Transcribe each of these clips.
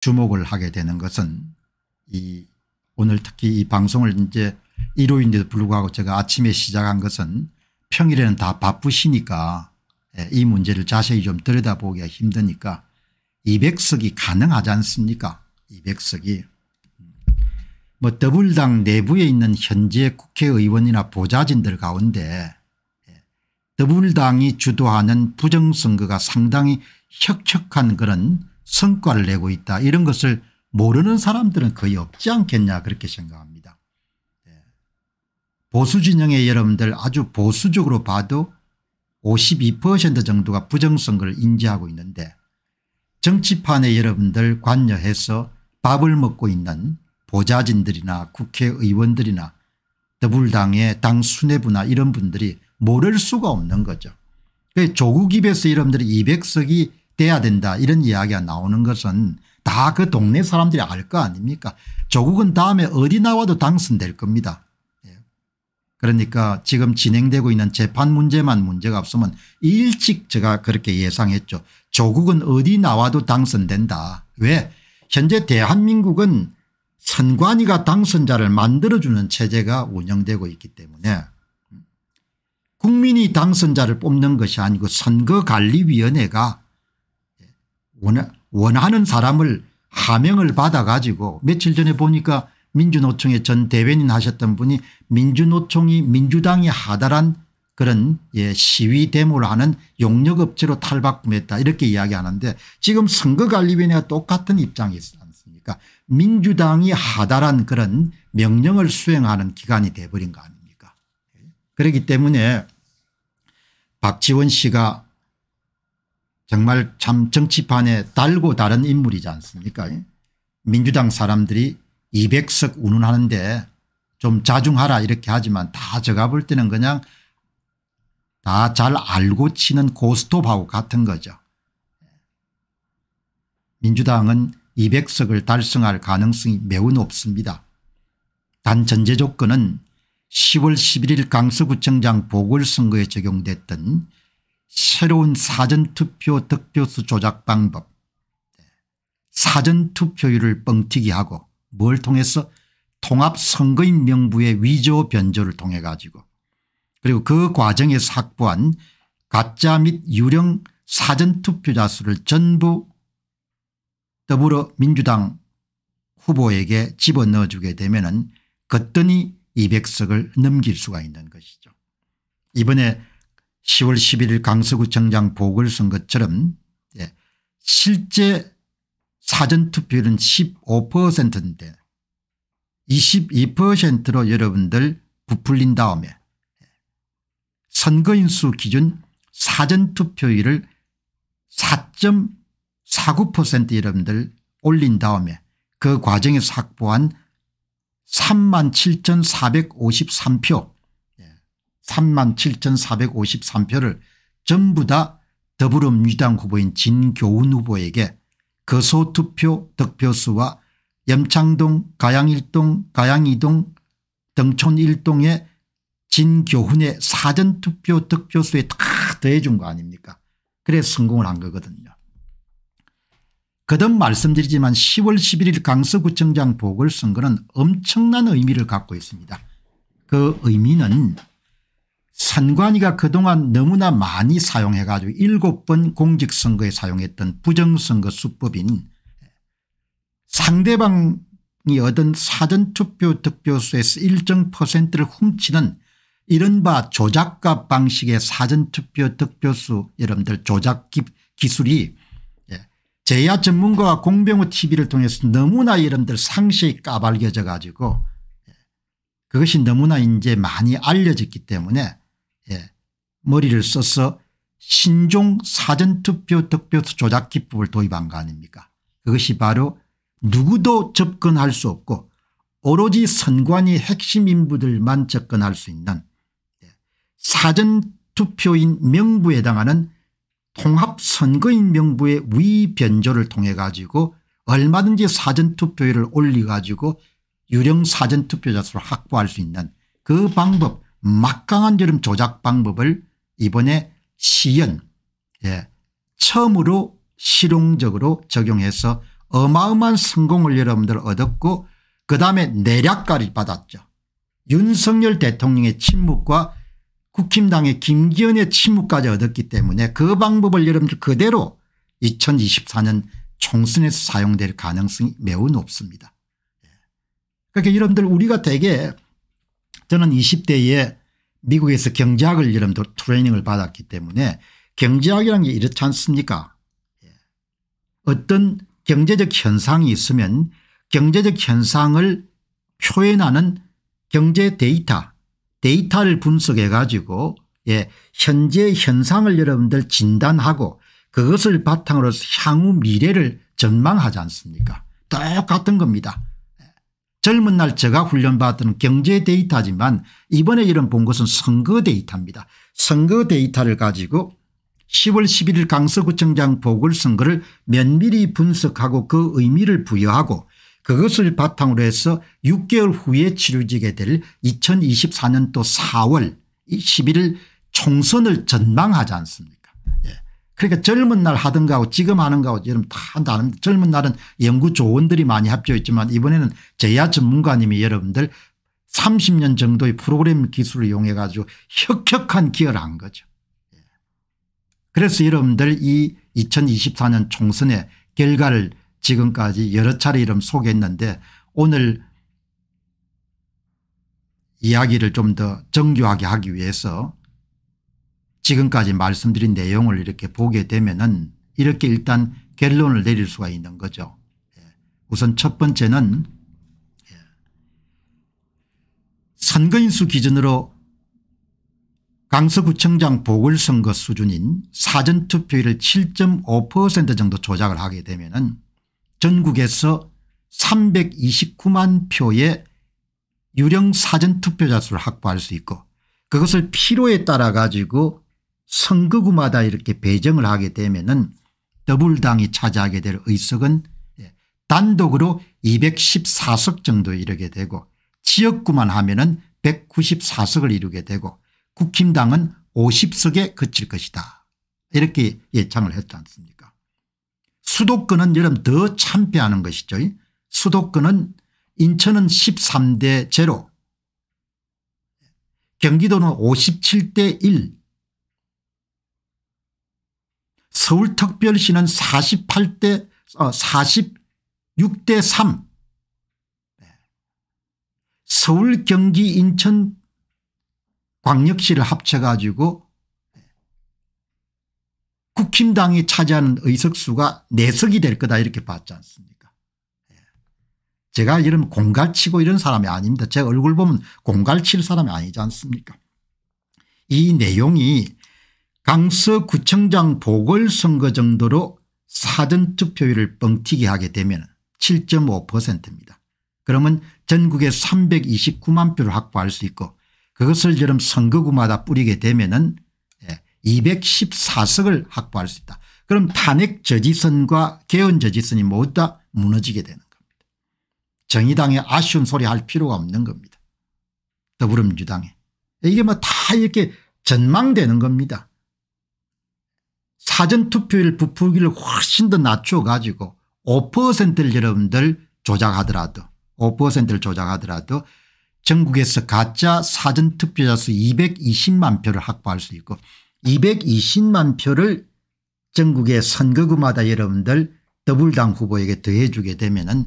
주목을 하게 되는 것은 이 오늘 특히 이 방송을 이제 1호인데도 불구하고 제가 아침에 시작한 것은 평일에는 다 바쁘시니까 예, 이 문제를 자세히 좀 들여다보기가 힘드니까 200석이 가능하지 않습니까 200석이 뭐 더불당 내부에 있는 현재 국회의원이나 보좌진들 가운데 예, 더불당이 주도하는 부정선거가 상당히 혁혁한 그런 성과를 내고 있다 이런 것을 모르는 사람들은 거의 없지 않겠냐 그렇게 생각합니다. 예. 보수 진영의 여러분들 아주 보수적으로 봐도 52% 정도가 부정선거를 인지하고 있는데 정치판에 여러분들 관여해서 밥을 먹고 있는 보좌진들이나 국회의원들이나 더불당의 당 수뇌부나 이런 분들이 모를 수가 없는 거죠. 그 조국 입에서 여러분들이 200석이 돼야 된다 이런 이야기가 나오는 것은 다 그 동네 사람들이 알 거 아닙니까 조국은 다음에 어디 나와도 당선될 겁니다. 예. 그러니까 지금 진행되고 있는 재판 문제만 문제가 없으면 일찍 제가 그렇게 예상했죠. 조국은 어디 나와도 당선된다. 왜 현재 대한민국은 선관위가 당선자를 만들어주는 체제가 운영되고 있기 때문에 국민이 당선자를 뽑는 것이 아니고 선거관리위원회가 원하는 사람을 하명을 받아 가지고 며칠 전에 보니까 민주노총의 전 대변인 하셨던 분이 민주노총이 민주당이 하달한 그런 예 시위 대모를 하는 용역업체로 탈바꿈했다 이렇게 이야기하는데 지금 선거관리위원회와 똑같은 입장이지 않습니까 민주당이 하달한 그런 명령을 수행하는 기간이 돼버린 거 아닙니까 그렇기 때문에 박지원 씨가 정말 참 정치판에 달고 다른 인물이지 않습니까 민주당 사람들이 200석 운운하는데 좀 자중하라 이렇게 하지만 다 제가 볼 때는 그냥 다 잘 알고 치는 고스톱하고 같은 거죠. 민주당은 200석을 달성할 가능성이 매우 높습니다. 단 전제 조건은 10월 11일 강서구청장 보궐선거에 적용됐던 새로운 사전투표 득표수 조작 방법 사전투표율을 뻥튀기하고 뭘 통해서 통합선거인 명부의 위조 변조를 통해 가지고 그리고 그 과정에서 확보한 가짜 및 유령 사전투표자 수를 전부 더불어민주당 후보에게 집어넣어주게 되면 은 거뜬히 200석을 넘길 수가 있는 것이죠. 이번에 10월 11일 강서구청장 보궐선거처럼 예, 실제 사전투표율은 15%인데 22%로 여러분들 부풀린 다음에 예, 선거인수 기준 사전투표율을 4.49% 여러분들 올린 다음에 그 과정에서 확보한 37,453표 3만 7,453표를 전부 다 더불어민주당 후보인 진교훈 후보에게 거소투표 득표수와 염창동 가양1동가양2동등촌1동의 진교훈의 사전투표 득표수에 다 더해준 거 아닙니까 그래 성공을 한 거거든요. 그듭 말씀드리지만 10월 11일 강서구청장 보궐선거는 엄청난 의미를 갖고 있습니다. 그 의미는 선관위가 그동안 너무나 많이 사용해 가지고 일곱 번 공직선거에 사용했던 부정선거 수법인 상대방이 얻은 사전투표 득표수에서 일정 퍼센트를 훔치는 이른바 조작값 방식의 사전투표 득표수 여러분들 조작 기, 술이 예, 제야 전문가와 공병호 tv를 통해서 너무나 여러분들 상세히 까발겨져 가지고 예, 그것이 너무나 이제 많이 알려졌기 때문에 머리를 써서 신종 사전투표 득표 수 조작 기법을 도입한 거 아닙니까 그것이 바로 누구도 접근할 수 없고 오로지 선관위 핵심 인부들만 접근할 수 있는 예, 사전투표인 명부에 해당하는 통합선거인 명부의 위변조를 통해 가지고 얼마든지 사전투표율을 올리 가지고 유령 사전투표자 수를 확보할 수 있는 그 방법 막강한 여름 조작 방법을 이번에 시연 예, 처음으로 실용적으로 적용해서 어마어마한 성공을 여러분들 얻었고 그다음에 내략까지 받았죠. 윤석열 대통령의 침묵과 국힘당의 김기현의 침묵까지 얻었기 때문에 그 방법을 여러분들 그대로 2024년 총선에서 사용될 가능성이 매우 높습니다. 예. 그러니까 여러분들 우리가 대개 저는 20대에 미국에서 경제학을 여러분들 트레이닝을 받았기 때문에 경제학이라는게 이렇지 않습니까 예. 어떤 경제적 현상이 있으면 경제적 현상을 표현하는 경제 데이터 데이터를 분석해 가지고 예, 현재 현상을 여러분들 진단하고 그것을 바탕으로 향후 미래를 전망하지 않습니까 똑같은 겁니다. 젊은 날 제가 훈련받았던 경제 데이터지만 이번에 이런 본 것은 선거 데이터입니다. 선거 데이터를 가지고 10월 11일 강서구청장 보궐선거를 면밀히 분석하고 그 의미를 부여하고 그것을 바탕으로 해서 6개월 후에 치루지게 될 2024년도 4월 11일 총선을 전망하지 않습니까 그러니까 젊은 날 하던 거하고 지금 하는 거하고 여러분 다 다른 젊은 날은 연구 조원들이 많이 합쳐 있지만 이번에는 제야 전문가님이 여러분들 30년 정도의 프로그램 기술을 이용해 가지고 혁혁한 기여를 한 거죠. 예. 그래서 여러분들 이 2024년 총선의 결과를 지금까지 여러 차례 이름 소개했는데 오늘 이야기를 좀 더 정교하게 하기 위해서 지금까지 말씀드린 내용을 이렇게 보게 되면 은 이렇게 일단 결론을 내릴 수가 있는 거죠. 예. 우선 첫 번째는 예. 선거인수 기준으로 강서구청장 보궐선거 수준인 사전투표율을 7.5% 정도 조작을 하게 되면 은 전국에서 329만 표의 유령 사전투표자 수를 확보할 수 있고 그것을 필요에 따라 가지고 선거구마다 이렇게 배정을 하게 되면 은 더불당이 차지하게 될 의석은 예, 단독으로 214석 정도 이르게 되고 지역구만 하면 은 194석을 이루게 되고 국힘당은 50석에 그칠 것이다. 이렇게 예상을 했지 않습니까 수도권은 여러분 더 참패하는 것이죠. 수도권은 인천은 13대 0 경기도는 57대 1 서울특별시는 48대 46대 어, 3 서울 경기 인천 광역시를 합쳐가지고 네. 국힘당이 차지하는 의석수가 4석이 될 거다 이렇게 봤지 않습니까 네. 제가 이런 공갈치고 이런 사람이 아닙니다. 제 얼굴 보면 공갈칠 사람이 아니지 않습니까 이 내용이 강서구청장 보궐선거 정도로 사전투표율을 뻥튀기 하게 되면 7.5%입니다. 그러면 전국에 329만 표를 확보할 수 있고 그것을 여름 선거구마다 뿌리게 되면 은 214석을 예, 확보할 수 있다. 그럼 탄핵 저지선과 개헌 저지선이 모두 다 무너지게 되는 겁니다. 정의당에 아쉬운 소리 할 필요가 없는 겁니다. 더불어민주당에. 이게 뭐 다 이렇게 전망되는 겁니다. 사전투표율 부풀기를 훨씬 더 낮춰가지고 5%를 여러분들 조작하더라도 5%를 조작하더라도 전국에서 가짜 사전투표자 수 220만 표를 확보할 수 있고 220만 표를 전국의 선거구마다 여러분들 더불당 후보에게 더해 주게 되면 은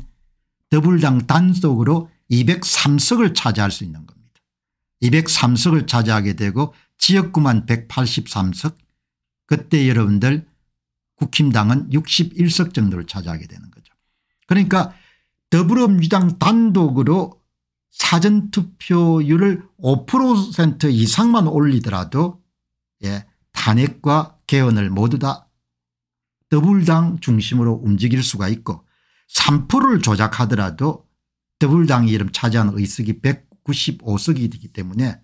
더불당 단속으로 203석을 차지할 수 있는 겁니다. 203석을 차지하게 되고 지역구만 183석 그때 여러분들 국힘당은 61석 정도를 차지하게 되는 거죠. 그러니까 더불어민주당 단독으로 사전투표율을 5% 이상만 올리더라도 예, 탄핵과 개헌을 모두 다 더불당 중심으로 움직일 수가 있고 3%를 조작하더라도 더불당이 이름 차지한 의석이 195석이 기 때문에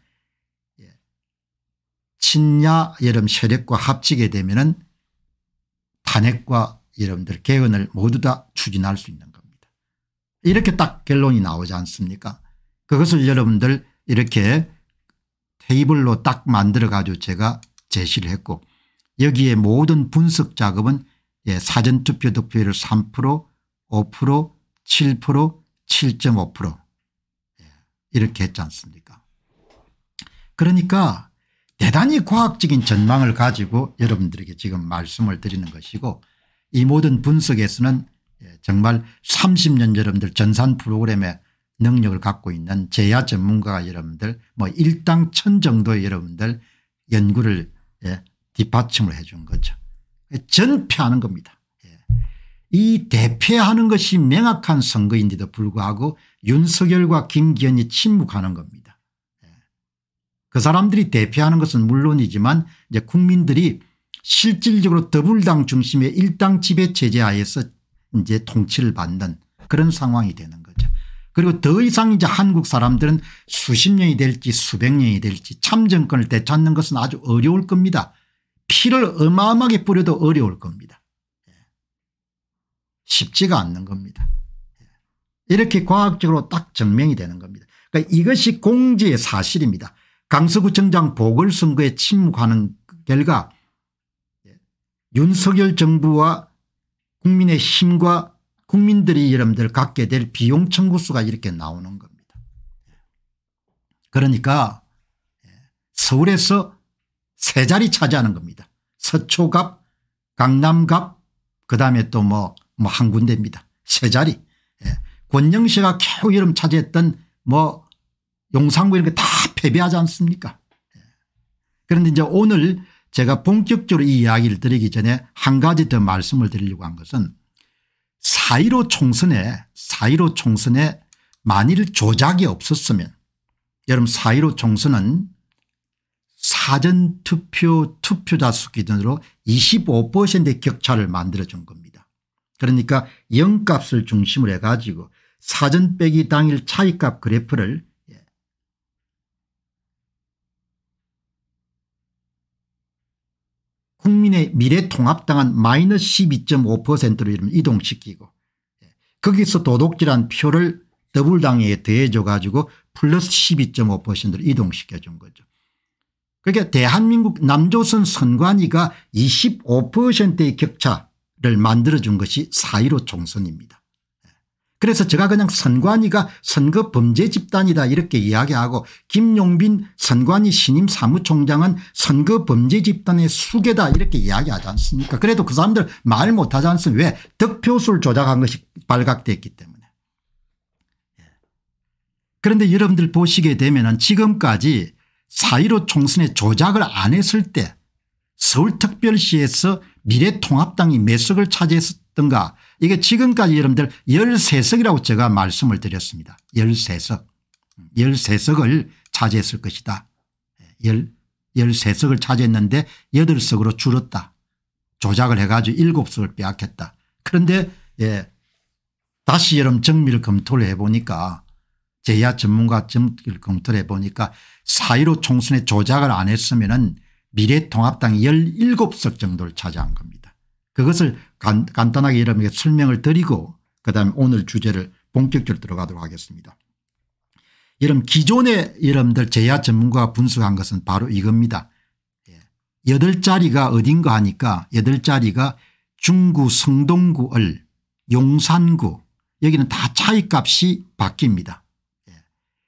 친야 여름 세력과 합치게 되면은 탄핵과 여러분들 개헌을 모두 다 추진할 수 있는 겁니다. 이렇게 딱 결론이 나오지 않습니까 그것을 여러분들 이렇게 테이블로 딱 만들어 가지고 제가 제시를 했고 여기에 모든 분석 작업은 예, 사전투표 득표율 3% 5% 7% 7.5% 이렇게 했지 않습니까 그러니까 대단히 과학적인 전망을 가지고 여러분들에게 지금 말씀을 드리는 것이고 이 모든 분석에서는 예, 정말 30년 여러분들 전산 프로그램의 능력을 갖고 있는 제야 전문가가 여러분들 뭐 일당 천 정도의 여러분들 연구를 예, 뒷받침을 해 준 거죠. 전폐하는 겁니다. 예. 이 대폐하는 것이 명확한 선거인데도 불구하고 윤석열과 김기현이 침묵하는 겁니다. 그 사람들이 대표하는 것은 물론이지만 이제 국민들이 실질적으로 더불당 중심의 일당 지배 체제 하에서 이제 통치를 받는 그런 상황이 되는 거죠. 그리고 더 이상 이제 한국 사람들은 수십 년이 될지 수백 년이 될지 참정권을 되찾는 것은 아주 어려울 겁니다. 피를 어마어마하게 뿌려도 어려울 겁니다. 예. 쉽지가 않는 겁니다. 예. 이렇게 과학적으로 딱 증명이 되는 겁니다. 그러니까 이것이 공지의 사실입니다. 강서구청장 보궐선거에 침묵하는 결과 윤석열 정부와 국민의 힘과 국민들이 여러분들 갖게 될 비용 청구수가 이렇게 나오는 겁니다. 그러니까 서울에서 세 자리 차지하는 겁니다. 서초갑 강남갑 그다음에 또뭐뭐한 군데입니다. 세 자리. 예. 권영시가 겨우 여름 차지했던 뭐 용산구 이런 게 다 패배하지 않습니까 예. 그런데 이제 오늘 제가 본격적으로 이 이야기를 드리기 전에 한 가지 더 말씀을 드리려고 한 것은 사1로 총선에 사1로 총선에 만일 조작이 없었으면 여러분 사1로 총선은 사전투표 투표자 수 기준으로 25%의 격차를 만들어준 겁니다. 그러니까 영값을 중심으로 해가지고 사전 빼기 당일 차이값 그래프를 국민의 미래통합당은 마이너스 12.5%로 이동시키고 예, 거기서 도둑질한 표를 더불당에 더해줘 가지고 플러스 12.5%로 이동시켜 준 거죠. 그러니까 대한민국 남조선 선관위가 25%의 격차를 만들어 준 것이 4.15 총선입니다. 그래서 제가 그냥 선관위가 선거 범죄 집단이다 이렇게 이야기하고 김용빈 선관위 신임 사무총장은 선거 범죄 집단의 수계다 이렇게 이야기하지 않습니까 그래도 그 사람들 말 못하지 않습니까 왜 득표수를 조작한 것이 발각됐기 때문에 예. 그런데 여러분들 보시게 되면 지금까지 4.15 총선에 조작을 안 했을 때 서울특별시에서 미래통합당이 몇 석을 차지했던가 이게 지금까지 여러분들 13석이라고 제가 말씀을 드렸습니다. 13석. 13석을 차지했을 것이다. 1 예, 3석을 차지했는데 8석으로 줄었다. 조작을 해가지고 7석을 빼앗겠다 그런데 예, 다시 여러분 정밀 검토를 해보니까 제야 전문가 정밀 검토를 해보니까 사1로 총선에 조작을 안 했으면 은 미래통합당 이 17석 정도를 차지한 겁니다. 그것을 간, 간단하게 여러분에게 설명을 드리고 그다음에 오늘 주제를 본격적으로 들어가도록 하겠습니다. 여러분 기존에 여러분들 제야 전문가가 분석한 것은 바로 이겁니다. 예. 여 자리가 어딘가 하니까 여 자리가 중구 성동구 을 용산구 여기는 다 차이값이 바뀝니다. 예.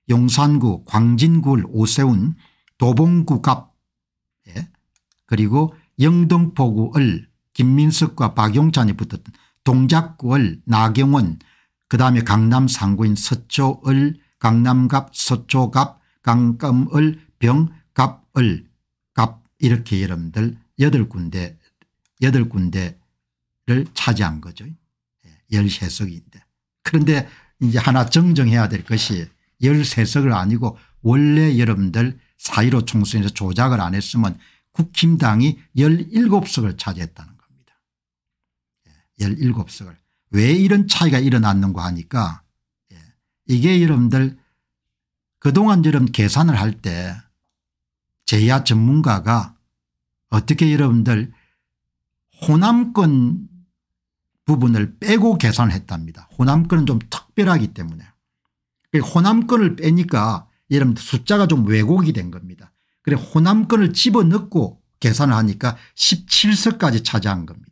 용산구 광진구를 오세훈 도봉구 갑 예. 그리고 영등포구 을 김민석과 박용찬이 붙었던 동작구월 나경원 그다음에 강남 상구인 서초을 강남갑 서초갑 강감을 병갑을 갑 이렇게 여러분들 여덟 군데 여덟 군데를 차지한 거죠. 예, 열세석인데 그런데 이제 하나 정정해야 될 것이 열세석을 아니고 원래 여러분들 사이로 총선에서 조작을 안 했으면 국힘당이 1 7 석을 차지했다는 거예요. 17석을 왜 이런 차이가 일어났는가 하니까 예. 이게 여러분들 그동안 여러분 계산을 할 때 제야 전문가가 어떻게 여러분들 호남권 부분을 빼고 계산을 했답니다. 호남권은 좀 특별하기 때문에 그 호남권을 빼니까 여러분 숫자가 좀 왜곡이 된 겁니다. 그래 호남권을 집어넣고 계산을 하니까 17석까지 차지한 겁니다.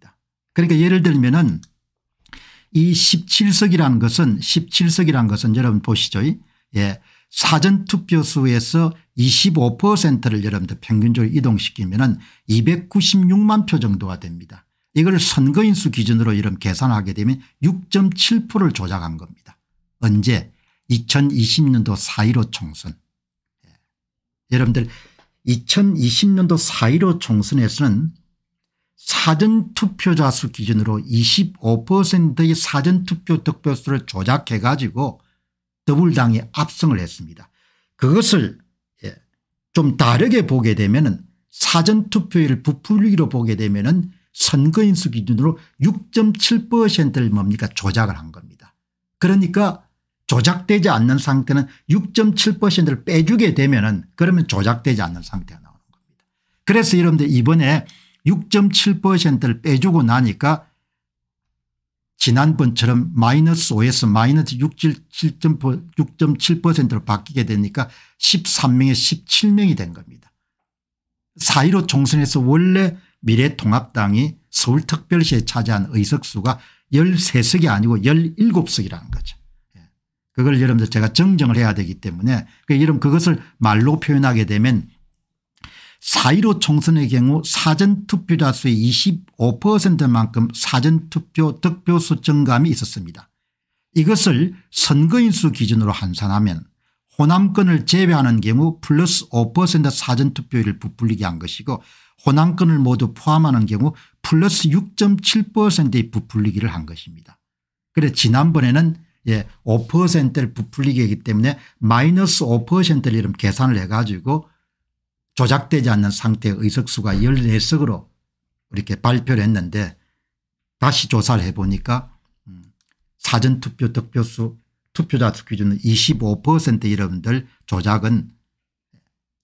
그러니까 예를 들면은 이 17석이라는 것은 17석이라는 것은 여러분 보시죠. 예. 사전투표수에서 25%를 여러분들 평균적으로 이동시키면 은 296만 표 정도가 됩니다. 이걸 선거인수 기준으로 이런 계산하게 되면 6.7%를 조작한 겁니다. 언제 2020년도 4.15 총선 예. 여러분들 2020년도 4.15 총선에서는 사전투표자 수 기준으로 25%의 사전투표 득표수를 조작해 가지고 더불당이 압승을 했습니다. 그것을 예, 좀 다르게 보게 되면 은 사전투표율 부풀리기로 보게 되면 은 선거인수 기준으로 6.7%를 뭡니까 조작을 한 겁니다. 그러니까 조작되지 않는 상태는 6.7%를 빼주게 되면 은 그러면 조작되지 않는 상태가 나오는 겁니다. 그래서 여러분들 이번에 6.7%를 빼주고 나니까 지난번처럼 마이너스 5에서 마이너스 6.7%로 바뀌게 되니까 13명에 17명이 된 겁니다. 4.15 총선에서 원래 미래통합당이 서울특별시에 차지한 의석수가 13석이 아니고 17석이라는 거죠. 예. 그걸 여러분들 제가 정정을 해야 되기 때문에 그러니 그것을 말로 표현하게 되면 4.15 총선의 경우 사전투표자 수의 25%만큼 사전투표 득표수 증감이 있었습니다. 이것을 선거인수 기준으로 환산하면 호남권을 제외하는 경우 플러스 5% 사전투표율을 부풀리게 한 것이고 호남권을 모두 포함하는 경우 플러스 6.7%의 부풀리기를 한 것입니다. 그래 지난번에는 예, 5%를 부풀리게 했기 때문에 마이너스 5%를 이런 계산을 해가지고 조작되지 않는 상태의 의석수가 14석으로 이렇게 발표를 했는데 다시 조사를 해보니까 음, 사전투표 득표수 투표자 수 기준은 25% 여러분들 조작은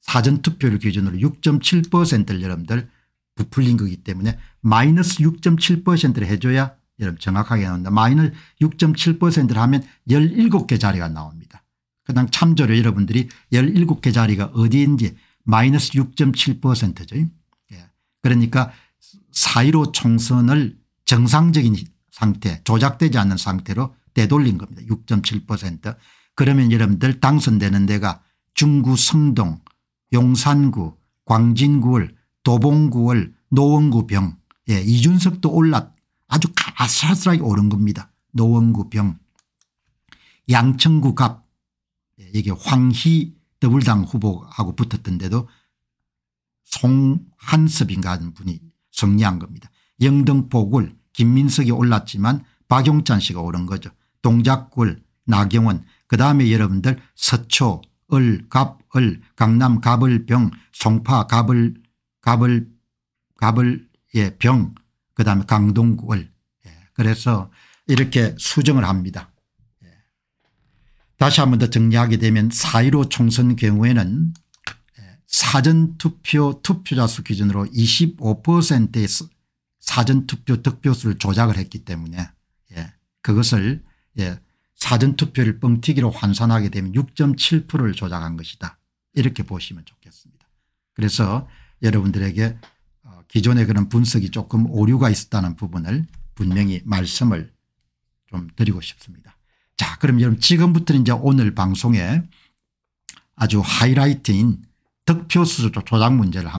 사전투표를 기준으로 6.7%를 여러분들 부풀린 거기 때문에 마이너스 6.7%를 해줘야 여러분 정확하게 나온다. 마이너스 6.7%를 하면 17개 자리가 나옵니다. 그당 참조로 여러분들이 17개 자리가 어디인지 마이너스 6.7%죠. 예. 그러니까 4.15 총선을 정상적인 상태 조작되지 않은 상태로 되돌린 겁니다. 6.7% 그러면 여러분들 당선되는 데가 중구 성동 용산구 광진구월 도봉구월 노원구 병 예, 이준석도 올랐 아주 아슬아슬하게 오른 겁니다. 노원구 병 양천구 갑 예, 이게 황희 더불당 후보하고 붙었던데도 송한섭인가 하는 분이 승리한 겁니다. 영등포굴 김민석이 올랐지만 박용찬 씨가 오른 거죠. 동작굴 나경원 그다음에 여러분들 서초 을 갑을 강남 갑을병 송파 갑을 갑을 갑을 예, 병 그다음에 강동구 예, 그래서 이렇게 수정을 합니다. 다시 한 번 더 정리하게 되면 4.15 총선 경우에는 사전투표 투표자 수 기준으로 25%의 사전투표 득표수를 조작을 했기 때문에 예. 그것을 예. 사전투표를 뻥튀기로 환산하게 되면 6.7%를 조작한 것이다. 이렇게 보시면 좋겠습니다. 그래서 여러분들에게 어, 기존의 그런 분석이 조금 오류가 있었다는 부분을 분명히 말씀을 좀 드리고 싶습니다. 자 그럼 여러분 지금부터는 이제 오늘 방송에 아주 하이라이트인 득표수 조작 문제를